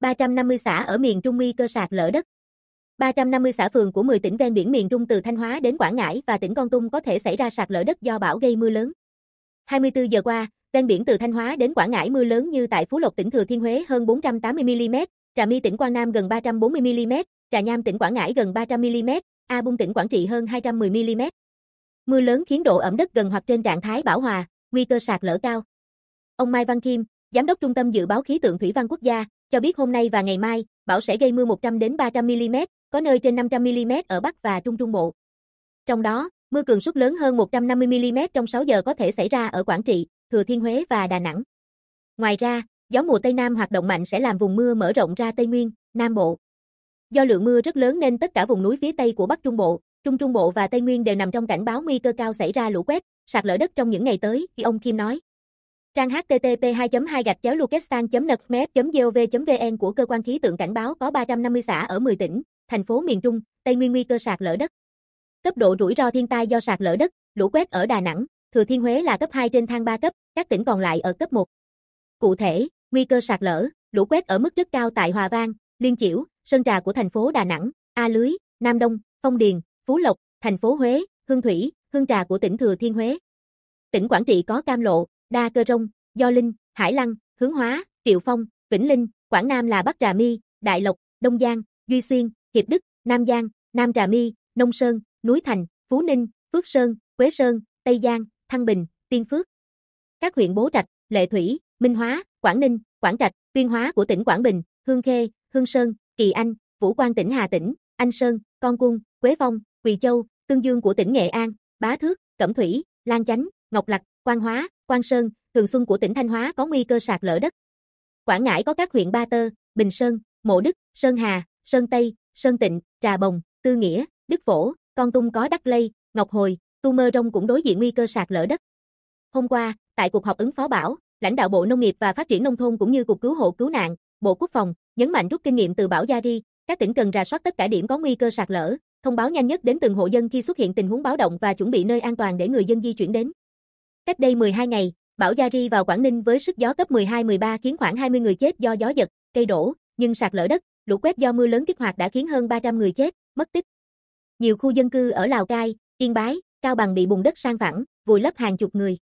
350 xã ở miền Trung nguy cơ sạt lở đất. 350 xã phường của 10 tỉnh ven biển miền Trung từ Thanh Hóa đến Quảng Ngãi và tỉnh Con Tum có thể xảy ra sạt lở đất do bão gây mưa lớn. 24 giờ qua, ven biển từ Thanh Hóa đến Quảng Ngãi mưa lớn như tại Phú Lộc tỉnh Thừa Thiên Huế hơn 480 mm, Trà My tỉnh Quảng Nam gần 340 mm, Trà Nham tỉnh Quảng Ngãi gần 300 mm, A Bung tỉnh Quảng Trị hơn 210 mm. Mưa lớn khiến độ ẩm đất gần hoặc trên trạng thái bão hòa, nguy cơ sạt lở cao. Ông Mai Văn Kim, Giám đốc Trung tâm Dự báo Khí tượng Thủy văn Quốc gia cho biết hôm nay và ngày mai, bão sẽ gây mưa 100 đến 300 mm, có nơi trên 500 mm ở Bắc và Trung Trung Bộ. Trong đó, mưa cường suất lớn hơn 150 mm trong 6 giờ có thể xảy ra ở Quảng Trị, Thừa Thiên Huế và Đà Nẵng. Ngoài ra, gió mùa Tây Nam hoạt động mạnh sẽ làm vùng mưa mở rộng ra Tây Nguyên, Nam Bộ. Do lượng mưa rất lớn nên tất cả vùng núi phía Tây của Bắc Trung Bộ, Trung Trung Bộ và Tây Nguyên đều nằm trong cảnh báo nguy cơ cao xảy ra lũ quét, sạt lở đất trong những ngày tới, ông Kim nói. Trang http 2 2 gạch chéo lucastan netmep gov vn của cơ quan khí tượng cảnh báo có 350 xã ở 10 tỉnh, thành phố miền Trung, Tây Nguyên nguy cơ sạt lở đất. Cấp độ rủi ro thiên tai do sạt lở đất, lũ quét ở Đà Nẵng, Thừa Thiên Huế là cấp 2 trên thang 3 cấp, các tỉnh còn lại ở cấp 1. Cụ thể, nguy cơ sạt lở, lũ quét ở mức rất cao tại Hòa Vang, Liên Chiểu, Sơn Trà của thành phố Đà Nẵng, A Lưới, Nam Đông, Phong Điền, Phú Lộc, thành phố Huế, Hương Thủy, Hương Trà của tỉnh Thừa Thiên Huế. Tỉnh Quảng Trị có Cam Lộ, Đa Cơ Rông, Do Linh, Hải Lăng, Hướng Hóa, Triệu Phong, Vĩnh Linh, Quảng Nam là Bắc Trà Mi, Đại Lộc, Đông Giang, Duy Xuyên, Hiệp Đức, Nam Giang, Nam Trà Mi, Nông Sơn, Núi Thành, Phú Ninh, Phước Sơn, Quế Sơn, Tây Giang, Thăng Bình, Tiên Phước. Các huyện Bố Trạch, Lệ Thủy, Minh Hóa, Quảng Ninh, Quảng Trạch, Tuyên Hóa của tỉnh Quảng Bình, Hương Khê, Hương Sơn, Kỳ Anh, Vũ Quang tỉnh Hà Tĩnh, Anh Sơn, Con Cung, Quế Phong, Quỳ Châu, Tương Dương của tỉnh Nghệ An, Bá Thước, Cẩm Thủy, Lan Chánh, Ngọc Lặc, Quan Hóa, Quan Sơn, thường xuân của tỉnh Thanh Hóa có nguy cơ sạt lở đất. Quảng Ngãi có các huyện Ba Tơ, Bình Sơn, Mộ Đức, Sơn Hà, Sơn Tây, Sơn Tịnh, Trà Bồng, Tư Nghĩa, Đức Phổ, Con Tum có Đắc Lây, Ngọc Hồi, Tu Mơ Rông cũng đối diện nguy cơ sạt lở đất. Hôm qua, tại cuộc họp ứng phó bão, lãnh đạo Bộ Nông nghiệp và Phát triển Nông thôn cũng như Cục Cứu hộ Cứu nạn, Bộ Quốc phòng, nhấn mạnh rút kinh nghiệm từ bão Yari, các tỉnh cần rà soát tất cả điểm có nguy cơ sạt lở, thông báo nhanh nhất đến từng hộ dân khi xuất hiện tình huống báo động và chuẩn bị nơi an toàn để người dân di chuyển đến. Cách đây 12 ngày, Bão Yari vào Quảng Ninh với sức gió cấp 12-13 khiến khoảng 20 người chết do gió giật, cây đổ, nhưng sạt lở đất, lũ quét do mưa lớn kích hoạt đã khiến hơn 300 người chết, mất tích. Nhiều khu dân cư ở Lào Cai, Yên Bái, Cao Bằng bị bùn đất san phẳng, vùi lấp hàng chục người.